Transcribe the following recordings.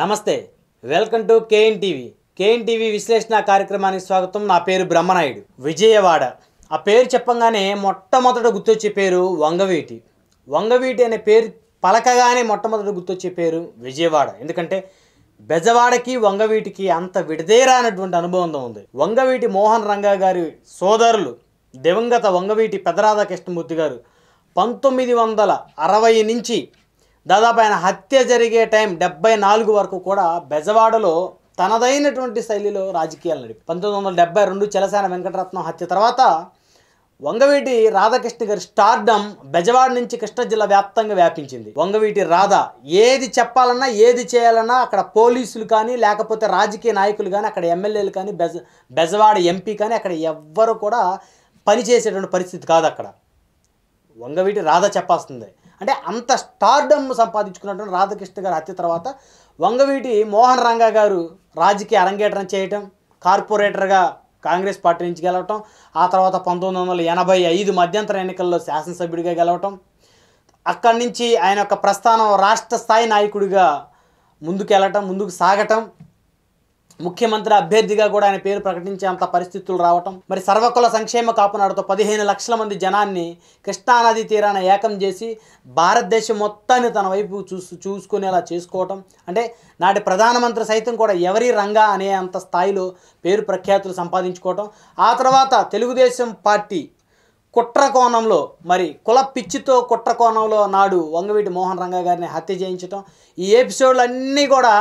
నమస్తే welcome to KN TV KN TV విశ్లేషణ కార్యక్రమానికి స్వాగతం నా పేరు బ్రహ్మనాయుడు విజయవాడ ఆ పేరు చెప్పంగానే మొట్టమొదట గుర్తొచ్చే పేరు వంగవీటి వంగవీటి అనే పేరు పలకగానే మొట్టమొదట గుర్తొచ్చే పేరు విజయవాడ ఎందుకంటే బెజవాడకి వంగవీటికి అంత అనేటువంటి అనుబంధం ఉంది వంగవీటి మోహన్ రంగా గారి సోదరులు దివంగత వంగవీటి పెదరాధ కృష్ణమూర్తి గారు పంతొమ్మిది వందల అరవై నుంచి దాదాపు ఆయన హత్య జరిగే టైం డెబ్బై నాలుగు వరకు కూడా బెజవాడలో తనదైనటువంటి శైలిలో రాజకీయాలు నడిపి పంతొమ్మిది వందల డెబ్బై రెండు చలసేన వెంకటరత్నం హత్య తర్వాత వంగవీటి రాధాకృష్ణ గారి స్టార్డమ్ బెజవాడ నుంచి కృష్ణా జిల్లా వ్యాప్తంగా వ్యాపించింది వంగవీటి రాధ ఏది చెప్పాలన్నా ఏది చేయాలన్నా అక్కడ పోలీసులు కానీ లేకపోతే రాజకీయ నాయకులు కానీ అక్కడ ఎమ్మెల్యేలు కానీ బెజ బెజవాడ ఎంపీ కానీ అక్కడ ఎవ్వరు కూడా పనిచేసేటువంటి పరిస్థితి కాదు అక్కడ వంగవీటి రాధ చెప్పాల్సిందే అంటే అంత స్టార్డమ్ సంపాదించుకున్నటువంటి రాధాకృష్ణ గారి హత్య తర్వాత వంగవీటి మోహన్ రంగా గారు రాజకీయ అరంగేటం చేయటం కార్పొరేటర్గా కాంగ్రెస్ పార్టీ నుంచి గెలవటం ఆ తర్వాత పంతొమ్మిది వందల ఎనభై ఐదు మధ్యంతర ఎన్నికల్లో శాసనసభ్యుడిగా గెలవటం అక్కడి నుంచి ఆయన యొక్క ప్రస్థానం రాష్ట్ర స్థాయి నాయకుడిగా ముందుకెళ్ళటం ముందుకు సాగటం ముఖ్యమంత్రి అభ్యర్థిగా కూడా ఆయన పేరు ప్రకటించేంత పరిస్థితులు రావటం మరి సర్వకుల సంక్షేమ కాపునాడుతో పదిహేను లక్షల మంది జనాన్ని కృష్ణానది తీరాన ఏకం చేసి భారతదేశం మొత్తాన్ని తన వైపు చూసు చూసుకునేలా చేసుకోవటం అంటే నాటి ప్రధానమంత్రి సైతం కూడా ఎవరి రంగా అనే అంత స్థాయిలో పేరు ప్రఖ్యాతులు సంపాదించుకోవటం ఆ తర్వాత తెలుగుదేశం పార్టీ కుట్ర కోణంలో మరి కుల పిచ్చితో కుట్ర కోణంలో నాడు వంగవీటి మోహన్ రంగా గారిని హత్య చేయించటం ఈ ఎపిసోడ్లన్నీ కూడా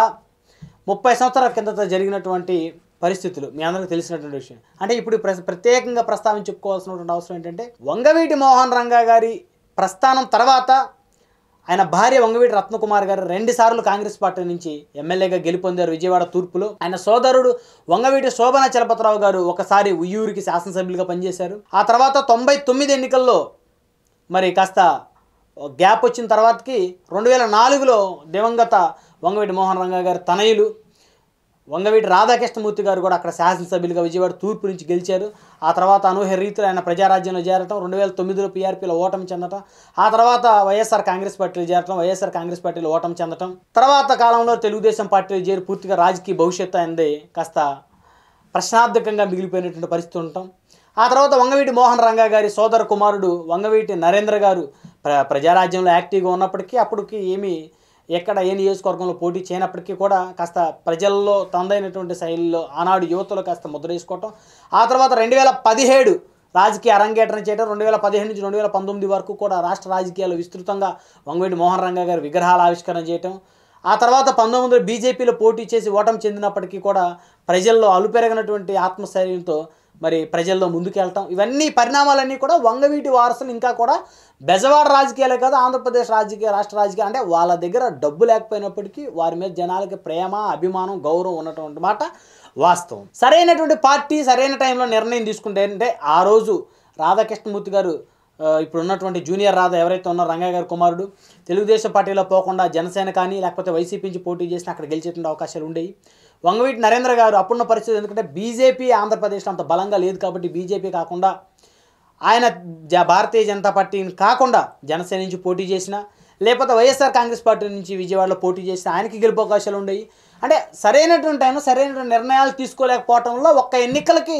ముప్పై సంవత్సరాల కిందట జరిగినటువంటి పరిస్థితులు మీ అందరికీ తెలిసినటువంటి విషయం అంటే ఇప్పుడు ప్రత్యేకంగా ప్రస్తావించి చెప్పుకోవాల్సినటువంటి అవసరం ఏంటంటే వంగవీటి మోహన్ రంగా గారి ప్రస్థానం తర్వాత ఆయన భార్య వంగవీటి రత్నకుమార్ గారు రెండుసార్లు కాంగ్రెస్ పార్టీ నుంచి ఎమ్మెల్యేగా గెలుపొందారు విజయవాడ తూర్పులో ఆయన సోదరుడు వంగవీటి శోభన చలపతిరావు గారు ఒకసారి ఉయ్యూరికి శాసనసభ్యులుగా పనిచేశారు ఆ తర్వాత తొంభై తొమ్మిది ఎన్నికల్లో మరి కాస్త గ్యాప్ వచ్చిన తర్వాతకి రెండు వేల నాలుగులో దివంగత వంగవీటి మోహన్ రంగా గారు తనయులు వంగవీటి రాధాకృష్ణమూర్తి గారు కూడా అక్కడ శాసనసభ్యులుగా విజయవాడ తూర్పు నుంచి గెలిచారు ఆ తర్వాత అనూహ్య రీతిలో ఆయన ప్రజారాజ్యంలో చేరటం రెండు వేల తొమ్మిదిలో పీఆర్పీలో ఓటమి చెందటం ఆ తర్వాత వైఎస్ఆర్ కాంగ్రెస్ పార్టీలో చేరటం వైఎస్ఆర్ కాంగ్రెస్ పార్టీలో ఓటమి చెందటం తర్వాత కాలంలో తెలుగుదేశం పార్టీలో చేరి పూర్తిగా రాజకీయ భవిష్యత్తు అనేది కాస్త ప్రశ్నార్థకంగా మిగిలిపోయినటువంటి పరిస్థితి ఉండటం ఆ తర్వాత వంగవీటి మోహన్ రంగా గారి సోదర కుమారుడు వంగవీటి నరేంద్ర గారు ప్ర ప్రజారాజ్యంలో యాక్టివ్గా ఉన్నప్పటికీ అప్పటికి ఏమీ ఎక్కడ ఏ నియోజకవర్గంలో పోటీ చేయనప్పటికీ కూడా కాస్త ప్రజల్లో తొందైనటువంటి శైలిలో ఆనాడు యువతలో కాస్త ముద్ర వేసుకోవటం ఆ తర్వాత రెండు వేల పదిహేడు రాజకీయ అరంగేటం చేయడం రెండు వేల పదిహేను నుంచి రెండు వేల పంతొమ్మిది వరకు కూడా రాష్ట్ర రాజకీయాలు విస్తృతంగా వంగవేటి మోహన్ రంగా గారి విగ్రహాల ఆవిష్కరణ చేయటం ఆ తర్వాత పంతొమ్మిది వందల బీజేపీలో పోటీ చేసి ఓటమి చెందినప్పటికీ కూడా ప్రజల్లో అలుపెరగినటువంటి ఆత్మస్థైర్యంతో మరి ప్రజల్లో ముందుకెళ్తాం ఇవన్నీ పరిణామాలన్నీ కూడా వంగవీటి వారసులు ఇంకా కూడా బెజవాడ రాజకీయాలే కాదు ఆంధ్రప్రదేశ్ రాజకీయ రాష్ట్ర రాజకీయాలు అంటే వాళ్ళ దగ్గర డబ్బు లేకపోయినప్పటికీ వారి మీద జనాలకి ప్రేమ అభిమానం గౌరవం ఉన్నటువంటి మాట వాస్తవం సరైనటువంటి పార్టీ సరైన టైంలో నిర్ణయం తీసుకుంటే అంటే ఆ రోజు రాధాకృష్ణమూర్తి గారు ఇప్పుడు ఉన్నటువంటి జూనియర్ రాధ ఎవరైతే ఉన్నారో రంగయ్య గారి కుమారుడు తెలుగుదేశం పార్టీలో పోకుండా జనసేన కానీ లేకపోతే వైసీపీ నుంచి పోటీ చేసిన అక్కడ గెలిచేటువంటి అవకాశాలు ఉండేవి వంగవీటి నరేంద్ర గారు అప్పుడున్న పరిస్థితి ఎందుకంటే బీజేపీ ఆంధ్రప్రదేశ్లో అంత బలంగా లేదు కాబట్టి బీజేపీ కాకుండా ఆయన భారతీయ జనతా పార్టీని కాకుండా జనసేన నుంచి పోటీ చేసిన లేకపోతే వైఎస్ఆర్ కాంగ్రెస్ పార్టీ నుంచి విజయవాడలో పోటీ చేసిన ఆయనకి గెలుపు అవకాశాలు ఉండేవి అంటే సరైనటువంటి ఆయన సరైనటువంటి నిర్ణయాలు తీసుకోలేకపోవటంలో ఒక్క ఎన్నికలకి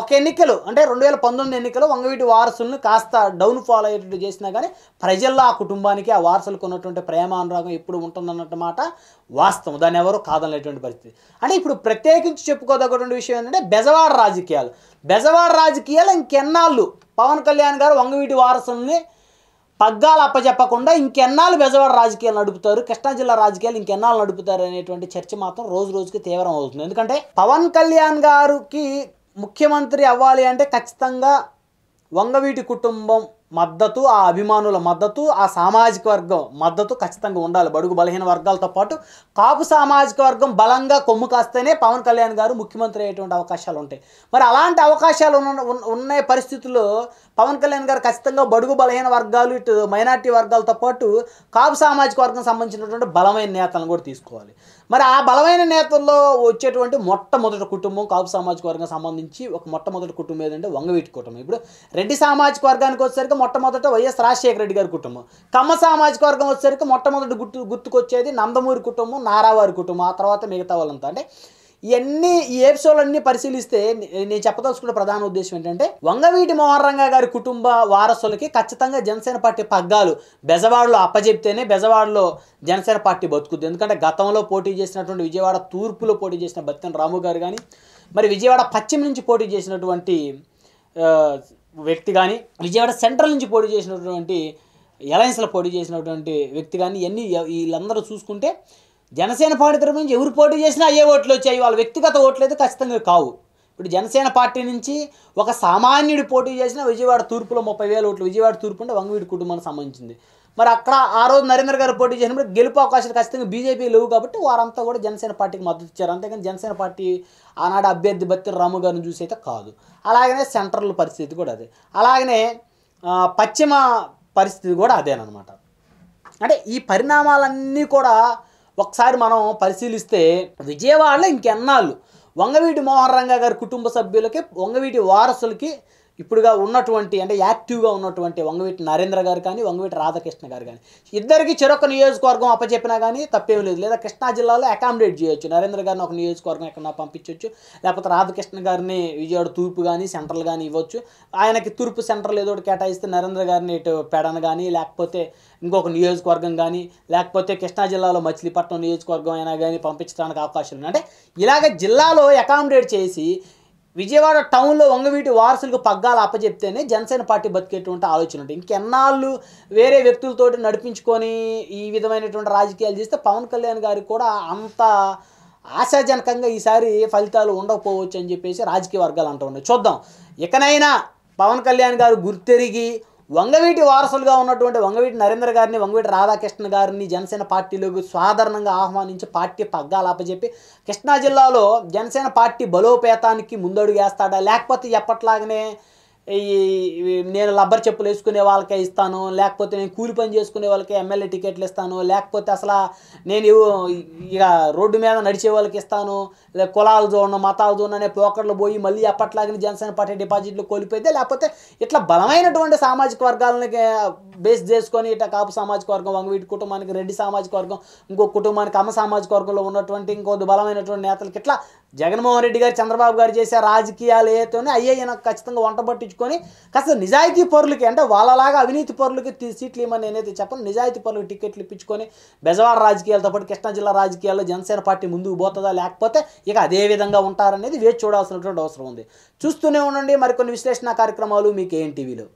ఒక ఎన్నికలు అంటే రెండు వేల పంతొమ్మిది ఎన్నికలు వంగవీటి వారసులను కాస్త డౌన్ ఫాల్ అయ్యేటట్టు చేసినా కానీ ప్రజల్లో ఆ కుటుంబానికి ఆ వారసులకు ఉన్నటువంటి ప్రేమ అనురాగం ఎప్పుడు ఉంటుందన్నట్టు మాట వాస్తవం దాన్ని ఎవరు కాదనలేటువంటి పరిస్థితి అంటే ఇప్పుడు ప్రత్యేకించి చెప్పుకోదగ్గటువంటి విషయం ఏంటంటే బెజవాడ రాజకీయాలు బెజవాడ రాజకీయాలు ఇంకెన్నాళ్ళు పవన్ కళ్యాణ్ గారు వంగవీటి వారసుల్ని పగ్గాలు అప్పచెప్పకుండా ఇంకెన్నాళ్ళు బెజవాడ రాజకీయాలు నడుపుతారు కృష్ణా జిల్లా రాజకీయాలు ఇంకెన్నాళ్ళు నడుపుతారు అనేటువంటి చర్చ మాత్రం రోజు రోజుకి తీవ్రం అవుతుంది ఎందుకంటే పవన్ కళ్యాణ్ గారికి ముఖ్యమంత్రి అవ్వాలి అంటే ఖచ్చితంగా వంగవీటి కుటుంబం మద్దతు ఆ అభిమానుల మద్దతు ఆ సామాజిక వర్గం మద్దతు ఖచ్చితంగా ఉండాలి బడుగు బలహీన వర్గాలతో పాటు కాపు సామాజిక వర్గం బలంగా కొమ్ము కాస్తేనే పవన్ కళ్యాణ్ గారు ముఖ్యమంత్రి అయ్యేటువంటి అవకాశాలు ఉంటాయి మరి అలాంటి అవకాశాలు ఉన్న ఉన్న పరిస్థితుల్లో పవన్ కళ్యాణ్ గారు ఖచ్చితంగా బడుగు బలహీన వర్గాలు ఇటు మైనార్టీ వర్గాలతో పాటు కాపు సామాజిక వర్గం సంబంధించినటువంటి బలమైన నేతలను కూడా తీసుకోవాలి మరి ఆ బలమైన నేతల్లో వచ్చేటువంటి మొట్టమొదటి కుటుంబం కాపు సామాజిక వర్గం సంబంధించి ఒక మొట్టమొదటి కుటుంబం ఏదంటే వంగవీటి కుటుంబం ఇప్పుడు రెడ్డి సామాజిక వర్గానికి వచ్చేసరికి మొట్టమొదట వైఎస్ రాజశేఖర రెడ్డి గారి కుటుంబం కమ్మ సామాజిక వర్గం వచ్చేసరికి మొట్టమొదటి గుర్తు గుర్తుకొచ్చేది నందమూరి కుటుంబం నారావారి కుటుంబం ఆ తర్వాత మిగతా వాళ్ళంతా అంటే ఇవన్నీ ఈ ఎపిసోడ్లన్నీ పరిశీలిస్తే నేను చెప్పదలుచుకున్న ప్రధాన ఉద్దేశం ఏంటంటే వంగవీటి మోహన్రంగ గారి కుటుంబ వారసులకి ఖచ్చితంగా జనసేన పార్టీ పగ్గాలు బెజవాడలో అప్పజెప్తేనే బెజవాడలో జనసేన పార్టీ బతుకుద్ది ఎందుకంటే గతంలో పోటీ చేసినటువంటి విజయవాడ తూర్పులో పోటీ చేసిన బత్తిన రాము గారు కానీ మరి విజయవాడ పశ్చిమ నుంచి పోటీ చేసినటువంటి వ్యక్తి కానీ విజయవాడ సెంట్రల్ నుంచి పోటీ చేసినటువంటి ఎలయన్స్లో పోటీ చేసినటువంటి వ్యక్తి కానీ ఇవన్నీ వీళ్ళందరూ చూసుకుంటే జనసేన పార్టీ తరపు నుంచి ఎవరు పోటీ చేసినా అయ్యే ఓట్లు వచ్చాయి వాళ్ళ వ్యక్తిగత ఓట్లు అయితే ఖచ్చితంగా కావు ఇప్పుడు జనసేన పార్టీ నుంచి ఒక సామాన్యుడు పోటీ చేసినా విజయవాడ తూర్పులో ముప్పై వేల ఓట్లు విజయవాడ తూర్పు అంటే వంగవీడి కుటుంబానికి సంబంధించింది మరి అక్కడ ఆ రోజు నరేంద్ర గారు పోటీ చేసినప్పుడు గెలుపు అవకాశాలు ఖచ్చితంగా బీజేపీ లేవు కాబట్టి వారంతా కూడా జనసేన పార్టీకి మద్దతు ఇచ్చారు అంతేకాని జనసేన పార్టీ ఆనాడు అభ్యర్థి భక్తి రాము గారిని చూసి అయితే కాదు అలాగనే సెంట్రల్ పరిస్థితి కూడా అదే అలాగనే పశ్చిమ పరిస్థితి కూడా అదేనమాట అంటే ఈ పరిణామాలన్నీ కూడా ఒకసారి మనం పరిశీలిస్తే విజయవాడలో ఇంకెన్నాళ్ళు వంగవీటి మోహన్ రంగా గారి కుటుంబ సభ్యులకి వంగవీటి వారసులకి ఇప్పుడుగా ఉన్నటువంటి అంటే యాక్టివ్గా ఉన్నటువంటి వంగవీటి నరేంద్ర గారు కానీ వంగవీటి రాధాకృష్ణ గారు కానీ ఇద్దరికి చెరొక నియోజకవర్గం అప్పచెప్పినా కానీ తప్పేం లేదు లేదా కృష్ణా జిల్లాలో అకామిడేట్ చేయొచ్చు నరేంద్ర గారిని ఒక నియోజకవర్గం ఎక్కడన్నా పంపించవచ్చు లేకపోతే రాధాకృష్ణ గారిని విజయవాడ తూర్పు కానీ సెంట్రల్ కానీ ఇవ్వచ్చు ఆయనకి తూర్పు సెంట్రల్ ఏదో ఒకటి కేటాయిస్తే నరేంద్ర గారిని ఇటు పెడన కానీ లేకపోతే ఇంకొక నియోజకవర్గం కానీ లేకపోతే కృష్ణా జిల్లాలో మచిలీపట్నం నియోజకవర్గం అయినా కానీ పంపించడానికి అవకాశం ఉంది అంటే ఇలాగ జిల్లాలో అకామిడేట్ చేసి విజయవాడ టౌన్లో వంగవీటి వారసులకు పగ్గాలు అప్పచెప్తేనే జనసేన పార్టీ బతికేటువంటి ఆలోచన ఉంటుంది ఇంకెన్నాళ్ళు వేరే వ్యక్తులతోటి నడిపించుకొని ఈ విధమైనటువంటి రాజకీయాలు చేస్తే పవన్ కళ్యాణ్ గారికి కూడా అంత ఆశాజనకంగా ఈసారి ఫలితాలు ఉండకపోవచ్చు అని చెప్పేసి రాజకీయ వర్గాలు అంటూ ఉన్నాయి చూద్దాం ఇకనైనా పవన్ కళ్యాణ్ గారు గుర్తెరిగి వంగవీటి వారసులుగా ఉన్నటువంటి వంగవీటి నరేంద్ర గారిని వంగవీటి రాధాకృష్ణ గారిని జనసేన పార్టీలోకి సాధారణంగా ఆహ్వానించి పార్టీ పగ్గాలు అప్పచెప్పి కృష్ణా జిల్లాలో జనసేన పార్టీ బలోపేతానికి ముందడుగు వేస్తాడా లేకపోతే ఎప్పట్లాగనే ఈ నేను లబ్బర్ చెప్పులు వేసుకునే వాళ్ళకే ఇస్తాను లేకపోతే నేను కూలి పని చేసుకునే వాళ్ళకే ఎమ్మెల్యే టికెట్లు ఇస్తాను లేకపోతే అసలు నేను ఇక రోడ్డు మీద నడిచే వాళ్ళకి ఇస్తాను కులాలు చూడను మతాలు అనే పోకర్లు పోయి మళ్ళీ అప్పట్లాగిన జనసేన పార్టీ డిపాజిట్లు కోల్పోయితే లేకపోతే ఇట్లా బలమైనటువంటి సామాజిక వర్గాలని బేస్ చేసుకొని ఇట్లా కాపు సామాజిక వర్గం వంగవీటి కుటుంబానికి రెడ్డి సామాజిక వర్గం ఇంకో కుటుంబానికి అమ్మ సామాజిక వర్గంలో ఉన్నటువంటి ఇంకో బలమైనటువంటి నేతలకి ఇట్లా జగన్మోహన్ రెడ్డి గారు చంద్రబాబు గారు చేసే రాజకీయాలు ఏతోనే అయ్యే ఈయన ఖచ్చితంగా వంట పట్టించుకొని కాస్త నిజాయితీ పరులకి అంటే వాళ్ళలాగా అవినీతి పరులకి సీట్లు ఇవ్వమని నేనైతే చెప్పను నిజాయితీ పరులకు టికెట్లు ఇప్పించుకొని బెజవాడ రాజకీయాలతో పాటు కృష్ణా జిల్లా రాజకీయాల్లో జనసేన పార్టీ ముందుకు పోతుందా లేకపోతే ఇక అదే విధంగా ఉంటారనేది వేచి చూడాల్సినటువంటి అవసరం ఉంది చూస్తూనే ఉండండి మరికొన్ని విశ్లేషణ కార్యక్రమాలు మీకు ఏఎన్టీవీలో